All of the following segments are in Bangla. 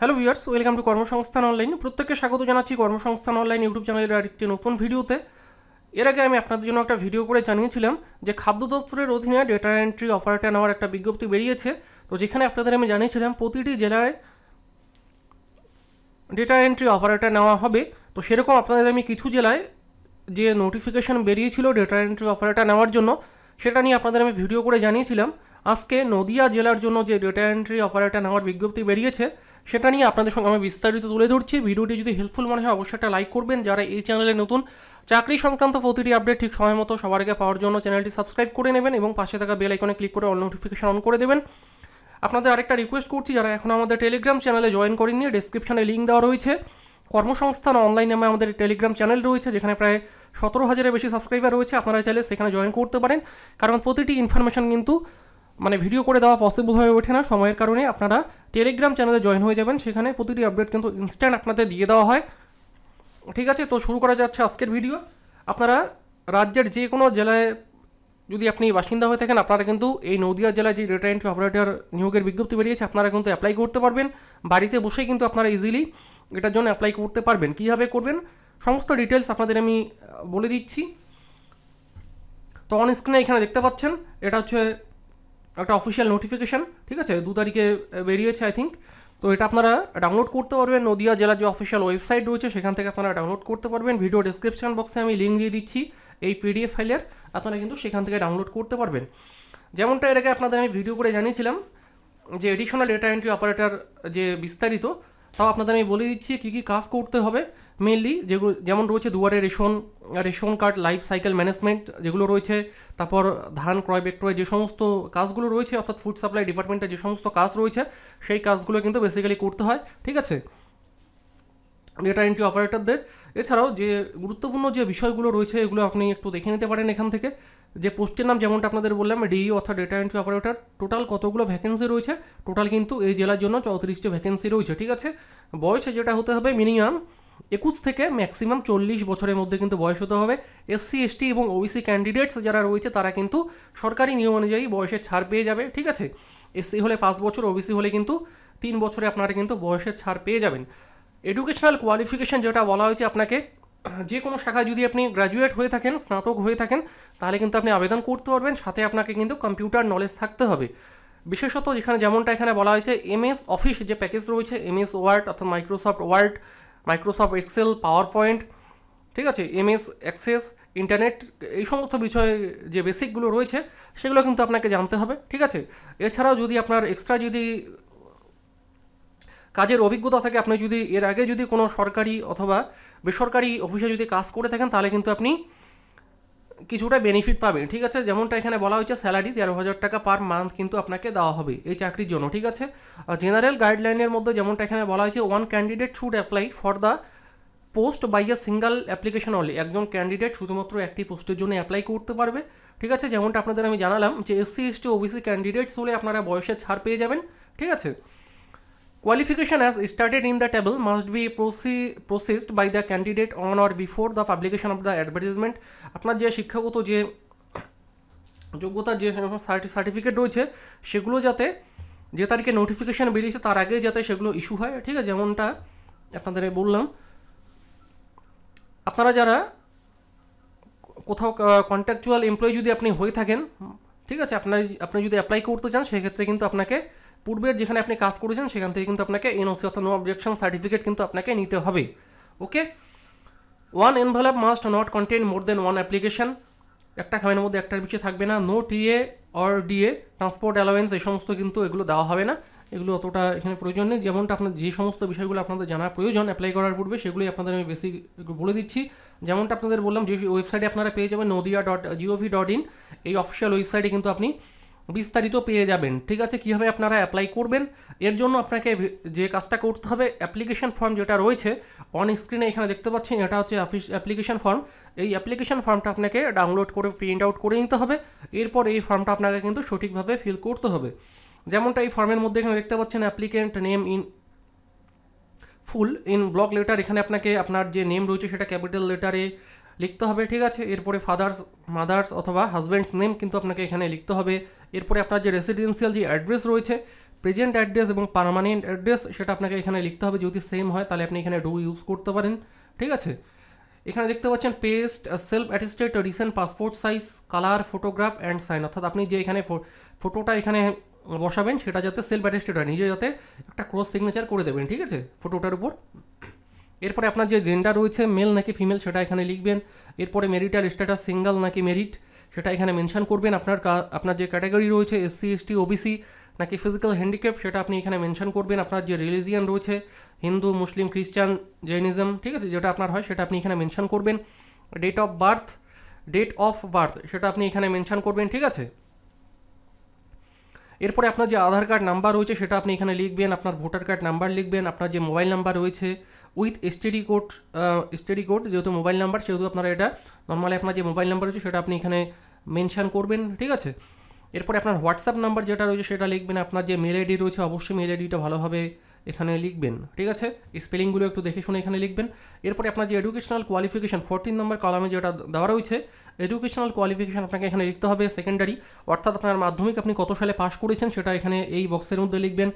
হ্যালো ভিউয়ার্স ওয়েলকাম টু কর্মসংস্থান অনলাইন প্রত্যেককে স্বাগত জানাচ্ছি কর্মসংস্থান অনলাইন ইউটিউব চ্যানেলের আরেকটি নতুন ভিডিওতে এর আগে আমি আপনাদের জন্য একটা ভিডিও করে জানিয়েছিলাম যে খাদ্য দপ্তরের অধীনে ডেটা এন্ট্রি অপারেটার নেওয়ার একটা বিজ্ঞপ্তি বেরিয়েছে তো যেখানে আপনাদের আমি জানিয়েছিলাম প্রতিটি জেলায় ডেটা এন্ট্রি অপারেটার নেওয়া হবে তো সেরকম আপনাদের আমি কিছু জেলায় যে নোটিফিকেশান বেরিয়েছিল ডেটা এন্ট্রি অপারেটার নেওয়ার জন্য সেটা নিয়ে আপনাদের আমি ভিডিও করে জানিয়েছিলাম আজকে নদিয়া জেলার জন্য যে ডেটা এন্ট্রি অপারেটার নেওয়ার বিজ্ঞপ্তি বেরিয়েছে সেটা নিয়ে আপনাদের সঙ্গে আমি বিস্তারিত তুলে ধরছি ভিডিওটি যদি হেল্পফুল মনে হয় অবশ্যই একটা লাইক করবেন যারা এই চ্যানেলে নতুন চাকরি সংক্রান্ত প্রতিটি আপডেট ঠিক সময় মতো সবার আগে পাওয়ার জন্য চ্যানেলটি সাবস্ক্রাইব করে নেবেন এবং পাশে থাকা বেল আইকনে ক্লিক করে অল নোটিফিকেশন অন করে দেবেন আপনাদের আরেকটা রিকোয়েস্ট করছি যারা এখন আমাদের টেলিগ্রাম চ্যানেলে জয়েন করেননি ডেসক্রিপশনে লিঙ্ক দেওয়া রয়েছে কর্মসংস্থান অনলাইন নামে আমাদের টেলিগ্রাম চ্যানেল রয়েছে যেখানে প্রায় সতেরো হাজারের বেশি সাবস্ক্রাইবার রয়েছে আপনারা চাইলে সেখানে জয়েন করতে পারেন কারণ প্রতিটি ইনফরমেশন কিন্তু মানে ভিডিও করে দেওয়া পসিবল হয়ে ওঠে না সময়ের কারণে আপনারা টেলিগ্রাম চ্যানেলে জয়েন হয়ে যাবেন সেখানে প্রতিটি আপডেট কিন্তু ইনস্ট্যান্ট আপনাদের দিয়ে দেওয়া হয় ঠিক আছে তো শুরু করা যাচ্ছে আজকের ভিডিও আপনারা রাজ্যের যে কোনো জেলায় যদি আপনি বাসিন্দা হয়ে থাকেন আপনারা কিন্তু এই নদিয়া জেলায় যে ডেটা এন্ট্রি অপারেটর নিয়োগের বিজ্ঞপ্তি বেরিয়েছে আপনারা কিন্তু অ্যাপ্লাই করতে পারবেন বাড়িতে বসেই কিন্তু আপনারা ইজিলি এটার জন্য অ্যাপ্লাই করতে পারবেন কীভাবে করবেন সমস্ত ডিটেলস আপনাদের আমি বলে দিচ্ছি তো অন স্ক্রিনে এখানে দেখতে পাচ্ছেন এটা হচ্ছে একটা অফিসিয়াল নোটিফিকেশান ঠিক আছে দু তারিখে বেরিয়েছে আই থিঙ্ক তো এটা আপনারা ডাউনলোড করতে পারবেন নদিয়া জেলার যে অফিসিয়াল ওয়েবসাইট রয়েছে সেখান থেকে আপনারা ডাউনলোড করতে পারবেন ভিডিও ডিসক্রিপশান বক্সে আমি লিঙ্ক দিয়ে দিচ্ছি এই পিডিএফ ফাইলের আপনারা কিন্তু সেখান থেকে ডাউনলোড করতে পারবেন যেমনটা এটাকে আপনাদের আমি ভিডিও করে জানিয়েছিলাম যে এডিশনাল ডেটা এন্ট্রি অপারেটর যে বিস্তারিত তাও আপনাদের আমি বলে দিচ্ছি কী কী কাজ করতে হবে মেনলি যেগুলো যেমন রয়েছে দুয়ারে ration ration card life cycle management যেগুলো রয়েছে তারপর ধান ক্রয় বিক্রয় যে সমস্ত কাজগুলো রয়েছে অর্থাৎ ফুড সাপ্লাই ডিপার্টমেন্টে যে সমস্ত কাজ রয়েছে সেই কাজগুলো কিন্তু বেসিক্যালি করতে হয় ঠিক আছে ডেটা এন্ট্রি অপারেটরদের এছাড়াও যে গুরুত্বপূর্ণ যে বিষয়গুলো রয়েছে এগুলো আপনি একটু দেখে নিতে পারেন এখান থেকে যে পোস্টের নাম যেমনটা আপনাদের বললাম ডিই e অর্থাৎ ডেটা এন্ট্রি অপারেটর টোটাল কতগুলো ভ্যাকেন্সি রয়েছে টোটাল কিন্তু এই জেলার জন্য চৌত্রিশটি ভ্যাকেন্সি রয়েছে ঠিক আছে বয়স যেটা হতে হবে মিনিমাম একুশ থেকে ম্যাক্সিমাম চল্লিশ বছরের মধ্যে কিন্তু বয়স হতে হবে এসসি এসটি এবং ওবিসি ক্যান্ডিডেটস e যারা রয়েছে তারা কিন্তু সরকারি নিয়ম অনুযায়ী বয়সে ছাড় পেয়ে যাবে ঠিক আছে এসসি হলে পাঁচ বছর ওবিসি e হলে কিন্তু তিন বছরে আপনারা কিন্তু বয়সের ছাড় পেয়ে যাবেন এডুকেশনাল কোয়ালিফিকেশান যেটা বলা হয়েছে আপনাকে যে কোনো শাখায় যদি আপনি গ্র্যাজুয়েট হয়ে থাকেন স্নাতক হয়ে থাকেন তাহলে কিন্তু আপনি আবেদন করতে পারবেন সাথে আপনাকে কিন্তু কম্পিউটার নলেজ থাকতে হবে বিশেষত যেখানে যেমনটা এখানে বলা হয়েছে এমএস অফিস যে প্যাকেজ রয়েছে এমএস ওয়ার্ড অর্থাৎ Microsoft word Microsoft excel power point ঠিক আছে এমএস অ্যাক্সেস ইন্টারনেট এই সমস্ত বিষয়ে যে বেসিকগুলো রয়েছে সেগুলো কিন্তু আপনাকে জানতে হবে ঠিক আছে এছাড়াও যদি আপনার এক্সট্রা যদি কাজের অভিজ্ঞতা থাকে আপনি যদি এর আগে যদি কোনো সরকারি অথবা বেসরকারি অফিসে যদি কাজ করে থাকেন তাহলে কিন্তু আপনি কিছুটা বেনিফিট পাবেন ঠিক আছে যেমনটা এখানে বলা হয়েছে স্যালারি তেরো হাজার টাকা পার মান্থ কিন্তু আপনাকে দেওয়া হবে এই চাকরির জন্য ঠিক আছে জেনারেল গাইডলাইনের মধ্যে যেমনটা এখানে বলা হয়েছে one candidate should apply for the post by a single application only একজন ক্যান্ডিডেট শুধুমাত্র একটি পোস্টের জন্য অ্যাপ্লাই করতে পারবে ঠিক আছে যেমনটা আপনাদের আমি জানালাম যে এসসি এসটি ওবিসি ক্যান্ডিডেটস হলে আপনারা বয়সের ছাড় পেয়ে যাবেন ঠিক আছে Qualification as stated in the table must be processed by the candidate on or before the publication of the advertisement. আপনার যে শিক্ষাগত যে যোগ্যতার যে সার্টিফিকেট রয়েছে সেগুলো যাতে যে তারিখে নোটিফিকেশান বেরিয়েছে তার আগে যাতে সেগুলো ইস্যু হয় ঠিক আছে যেমনটা আপনাদের বললাম আপনারা যারা কোথাও কন্ট্যাকচুয়াল এমপ্লয়ি যদি আপনি হয়ে থাকেন ঠিক আছে আপনার আপনি যদি অ্যাপ্লাই করতে চান সেক্ষেত্রে কিন্তু আপনাকে পূর্বের যেখানে আপনি কাজ করেছেন সেখান থেকে কিন্তু আপনাকে এনওসি অর্থাৎ নো অবজেকশন সার্টিফিকেট কিন্তু আপনাকে নিতে হবে okay one envelope must not contain more than one application একটা খামের মধ্যে একটার পিছিয়ে থাকবে না no TA or DA transport allowance এই সমস্ত কিন্তু এগুলো দেওয়া হবে না এগুলো অতটা এখানে প্রয়োজন নেই যেমনটা আপনার যে সমস্ত বিষয়গুলো আপনাদের জানা প্রয়োজন অ্যাপ্লাই করার পূর্বে সেগুলোই আপনাদের আমি বেশি বলে দিচ্ছি যেমনটা আপনাদের বললাম যে ওয়েবসাইটে আপনারা পেয়ে যাবেন Nadia dot gov dot in এই অফিসিয়াল ওয়েবসাইটে কিন্তু আপনি বিস্তারিত পেয়ে যাবেন ঠিক আছে কীভাবে আপনারা অ্যাপ্লাই করবেন এর জন্য আপনাকে যে কাজটা করতে হবে অ্যাপ্লিকেশন ফর্ম যেটা রয়েছে অন স্ক্রিনে এখানে দেখতে পাচ্ছেন এটা হচ্ছে অফিস অ্যাপ্লিকেশন ফর্ম এই অ্যাপ্লিকেশন ফর্মটা আপনাকে ডাউনলোড করে প্রিন্ট আউট করে নিতে হবে এরপর এই ফর্মটা আপনাকে কিন্তু সঠিকভাবে ফিল করতে হবে যেমনটা এই ফর্মের মধ্যে এখানে দেখতে পাচ্ছেন applicant name in full in block letter এখানে আপনাকে আপনার যে নেম রয়েছে সেটা ক্যাপিটাল লেটারে লিখতে হবে ঠিক আছে এরপরে ফাদার্স মাদার্স অথবা হাজব্যান্ডস নেম কিন্তু আপনাকে এখানে লিখতে হবে এরপরে আপনার যে রেসিডেন্সিয়াল যে অ্যাড্রেস রয়েছে প্রেজেন্ট অ্যাড্রেস এবং পারমানেন্ট অ্যাড্রেস সেটা আপনাকে এখানে লিখতে হবে যদি সেম হয় তাহলে আপনি এখানে ডু ইউজ করতে পারেন ঠিক আছে এখানে দেখতে পাচ্ছেন paste self attested recent passport size colour photograph and sign অর্থাৎ আপনি যে এখানে ফটোটা এখানে বসাবেন সেটা যাতে সেলফ অ্যাটিস্টেড হয় নিজে যাতে একটা ক্রস সিগনেচার করে দেবেন ঠিক আছে ফটোটার উপর এরপরে আপনার যে জেন্ডার রয়েছে মেল নাকি ফিমেল সেটা এখানে লিখবেন এরপরে মেরিটাল স্ট্যাটাস সিঙ্গল নাকি মেরিট সেটা এখানে মেনশান করবেন আপনার আপনার যে ক্যাটাগরি রয়েছে এসসি এসটি ওবিসি নাকি ফিজিক্যাল হ্যান্ডিক্যাপ সেটা আপনি এখানে মেনশান করবেন আপনার যে রিলিজিয়ান রয়েছে হিন্দু মুসলিম খ্রিস্টান জৈনিজম ঠিক আছে যেটা আপনার হয় সেটা আপনি এখানে মেনশান করবেন date of birth date of birth সেটা আপনি এখানে মেনশান করবেন ঠিক আছে এরপরে আপনার যে আধার কার্ড নাম্বার রয়েছে সেটা আপনি এখানে লিখবেন আপনার ভোটার কার্ড নাম্বার লিখবেন আপনার যে মোবাইল নাম্বার রয়েছে with STD code STD code যেহেতু মোবাইল নাম্বার সেহেতু আপনারা এটা নর্মালি আপনার যে মোবাইল নাম্বার রয়েছে সেটা আপনি এখানে মেনশান করবেন ঠিক আছে এরপরে আপনার হোয়াটসঅ্যাপ নাম্বার যেটা রয়েছে সেটা লিখবেন আপনার যে মেল আইডি রয়েছে অবশ্যই মেল আইডিটা ভালোভাবে এখানে লিখবেন ঠিক আছে স্পেলিংগুলো একটু দেখে শুনে এখানে লিখবেন এরপরে আপনার যে এডুকেশনাল কোয়ালিফিকেশান ফোরটিন নম্বর কলামে যেটা দেওয়া রয়েছে এডুকেশনাল কোয়ালিফিকেশান আপনাকে এখানে লিখতে হবে সেকেন্ডারি অর্থাৎ আপনার মাধ্যমিক আপনি কত সালে পাশ করেছেন সেটা এখানে এই বক্সের মধ্যে লিখবেন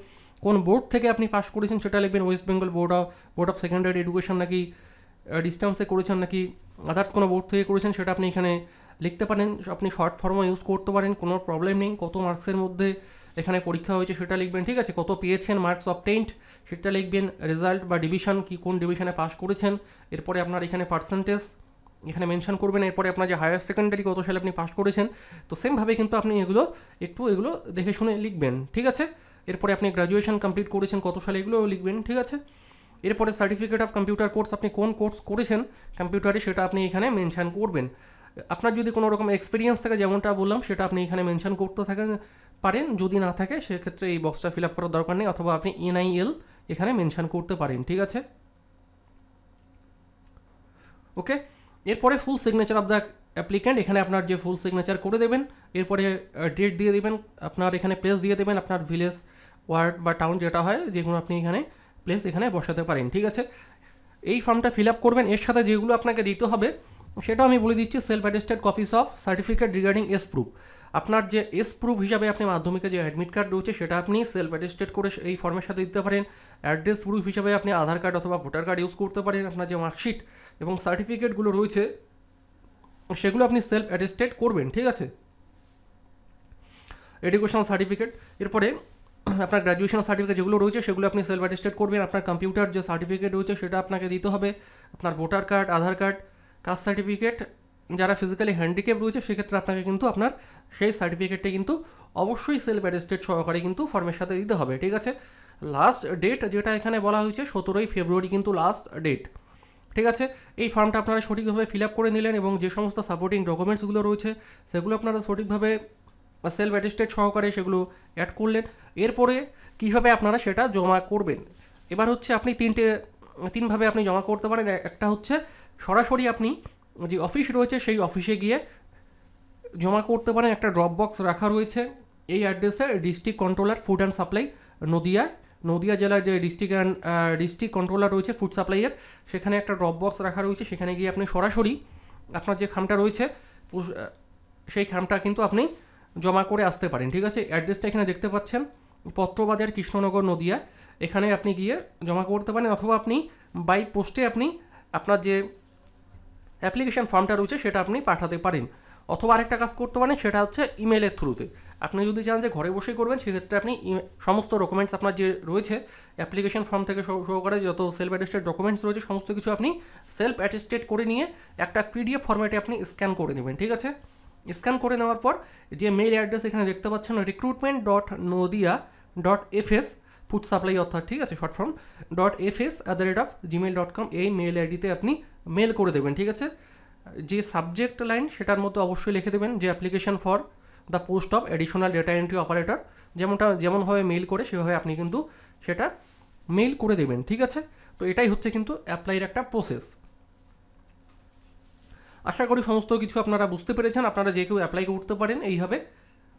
কোন বোর্ড থেকে আপনি পাশ করেছেন সেটা লিখবেন West Bengal board of board of secondary education নাকি ডিস্টেন্সে করেছেন নাকি আদার্স কোনো বোর্ড থেকে করেছেন সেটা আপনি এখানে লিখতে পারেন আপনি শর্ট ফর্মও ইউজ করতে পারেন কোনো প্রবলেম নেই কত মার্কসের মধ্যে এখানে পরীক্ষা হয়েছে সেটা লিখবেন ঠিক আছে কত পেয়েছেন মার্কস অবটেন্ট সেটা লিখবেন রেজাল্ট বা ডিভিশন কি কোন ডিভিশনে পাস করেছেন এরপরে আপনার এখানে পার্সেন্টেজ এখানে মেনশন করবেন এরপরে আপনার যে হায়ার সেকেন্ডারি কত সালে আপনি পাস করেছেন তো সেমভাবে কিন্তু আপনি এগুলো একটু এগুলো দেখে শুনে লিখবেন ঠিক আছে এরপরে আপনি গ্রাজুয়েশন কমপ্লিট করেছেন কত সালে এগুলো লিখবেন ঠিক আছে এরপরে সার্টিফিকেট অফ কম্পিউটার কোর্স আপনি কোন কোর্স করেছেন কম্পিউটারে সেটা আপনি এখানে মেনশান করবেন আপনার যদি কোনো রকম এক্সপিরিয়েন্স থাকে যেমনটা বললাম সেটা আপনি এখানে মেনশন করতে থাকেন পারেন যদি না থাকে সেক্ষেত্রে এই বক্সটা ফিল আপ করার দরকার নেই অথবা আপনি এনআইএল এখানে মেনশন করতে পারেন ঠিক আছে ওকে এরপরে full signature of the applicant এখানে আপনার যে ফুল সিগনেচার করে দেবেন এরপরে ডেট দিয়ে দেবেন আপনার এখানে প্লেস দিয়ে দেবেন আপনার ভিলেজ ওয়ার্ড বা টাউন যেটা হয় যেগুলো আপনি এখানে প্লেস এখানে বসাতে পারেন ঠিক আছে এই ফর্মটা ফিল আপ করবেন এর সাথে যেগুলো আপনাকে দিতে হবে সেটা আমি বলে দিচ্ছি self attested copies of certificate regarding as proof আপনার যে এস প্রুফ হিসাবে আপনি মাধ্যমিকে যে অ্যাডমিট কার্ড রয়েছে সেটা আপনি সেলফ অ্যাটেস্টেড করে এই ফর্মের সাথে দিতে পারেন অ্যাড্রেস প্রুফ হিসাবে আপনি আধার কার্ড অথবা ভোটার কার্ড ইউজ করতে পারেন আপনার যে মার্কশিট এবং সার্টিফিকেটগুলো রয়েছে সেগুলো আপনি সেলফ অ্যাটেস্টেড করবেন ঠিক আছে এডুকেশনাল সার্টিফিকেট এরপরে আপনার গ্র্যাজুয়েশন সার্টিফিকেট যেগুলো রয়েছে সেগুলো আপনি সেলফ অ্যাটেস্টেড করবেন আপনার কম্পিউটার যে সার্টিফিকেট রয়েছে সেটা আপনাকে দিতে হবে আপনার voter card Aadhaar card caste certificate যারা ফিজিক্যালি হ্যান্ডিক্যাপ রয়েছে সেক্ষেত্রে আপনাকে কিন্তু আপনার সেই সার্টিফিকেটটি কিন্তু অবশ্যই সেলফ অ্যাটেস্টেড সহকারে কিন্তু ফর্মের সাথে দিতে হবে ঠিক আছে লাস্ট ডেট যেটা এখানে বলা হয়েছে সতেরোই ফেব্রুয়ারি কিন্তু লাস্ট ডেট ঠিক আছে এই ফর্মটা আপনারা সঠিকভাবে ফিল আপ করে নিলেন এবং যে সমস্ত সাপোর্টিং ডকুমেন্টসগুলো রয়েছে সেগুলো আপনারা সঠিকভাবে সেলফ অ্যাটেস্টেড সহকারে সেগুলো অ্যাড করলেন এরপরে কীভাবে আপনারা সেটা জমা করবেন এবার হচ্ছে আপনি তিনটে তিনভাবে আপনি জমা করতে পারেন একটা হচ্ছে সরাসরি আপনি যে অফিস রয়েছে সেই অফিসে গিয়ে জমা করতে পারেন একটা ড্রপ বক্স রাখা রয়েছে এই অ্যাড্রেসে district controller food and supply নদিয়ায় নদিয়া জেলার যে ডিস্ট্রিক্ট অ্যান্ড ডিস্ট্রিক্ট কন্ট্রোলার রয়েছে ফুড সাপ্লাইয়ের সেখানে একটা ড্রপ বক্স রাখা রয়েছে সেখানে গিয়ে আপনি সরাসরি আপনার যে খামটা রয়েছে সেই খামটা কিন্তু আপনি জমা করে আসতে পারেন ঠিক আছে অ্যাড্রেসটা এখানে দেখতে পাচ্ছেন পত্রবাজার কৃষ্ণনগর নদিয়া এখানে আপনি গিয়ে জমা করতে পারেন অথবা আপনি বাই পোস্টে আপনি আপনার যে অ্যাপ্লিকেশান ফর্মটা রয়েছে সেটা আপনি পাঠাতে পারেন অথবা আরেকটা কাজ করতে পারেন সেটা হচ্ছে ইমেলের থ্রুতে আপনি যদি চান যে ঘরে বসেই করবেন সেক্ষেত্রে আপনি সমস্ত ডকুমেন্টস আপনার যে রয়েছে অ্যাপ্লিকেশন ফর্ম থেকে শুরু করে যত সেলফ অ্যাটেস্টেড ডকুমেন্টস রয়েছে সমস্ত কিছু আপনি সেলফ অ্যাটেস্টেড করে নিয়ে একটা পিডিএফ ফর্ম্যাটে আপনি স্ক্যান করে নেবেন ঠিক আছে স্ক্যান করে নেওয়ার পর যে মেল অ্যাড্রেস এখানে দেখতে পাচ্ছেন recruitment dot Nadia dot F S food supply অর্থাৎ ঠিক আছে short form dot F S at the rate of Gmail dot com এই মেইল আইডিতে আপনি মেল করে দেবেন ঠিক আছে যে সাবজেক্ট লাইন সেটার মধ্যে অবশ্যই লিখে দেবেন যে application for the post of additional data entry operator যেমনটা যেমনভাবে মেল করে সেভাবে আপনি কিন্তু সেটা মেল করে দেবেন ঠিক আছে তো এটাই হচ্ছে কিন্তু অ্যাপ্লাইয়ের একটা প্রসেস আশা করি সমস্ত কিছু আপনারা বুঝতে পেরেছেন আপনারা যে কেউ অ্যাপ্লাই করতে পারেন এইভাবে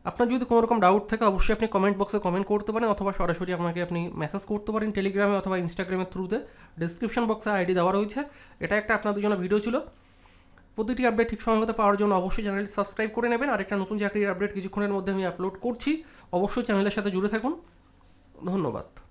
আপনার যদি কোনো রকম ডাউট থাকে অবশ্যই আপনি কমেন্ট বক্সে কমেন্ট করতে পারেন অথবা সরাসরি আমাকে আপনি মেসেজ করতে পারেন টেলিগ্রামে অথবা ইনস্টাগ্রামের থ্রুতে ডিসক্রিপশন বক্সে আইডি দেওয়া রয়েছে এটা একটা আপনাদের জন্য ভিডিও ছিল প্রতিটি আপডেট ঠিক সময় মতো পাওয়ার জন্য অবশ্যই চ্যানেলটি সাবস্ক্রাইব করে নেবেন আর একটা নতুন চাকরির আপডেট কিছুক্ষণের মধ্যে আমি আপলোড করছি অবশ্যই চ্যানেলের সাথে জুড়ে থাকুন ধন্যবাদ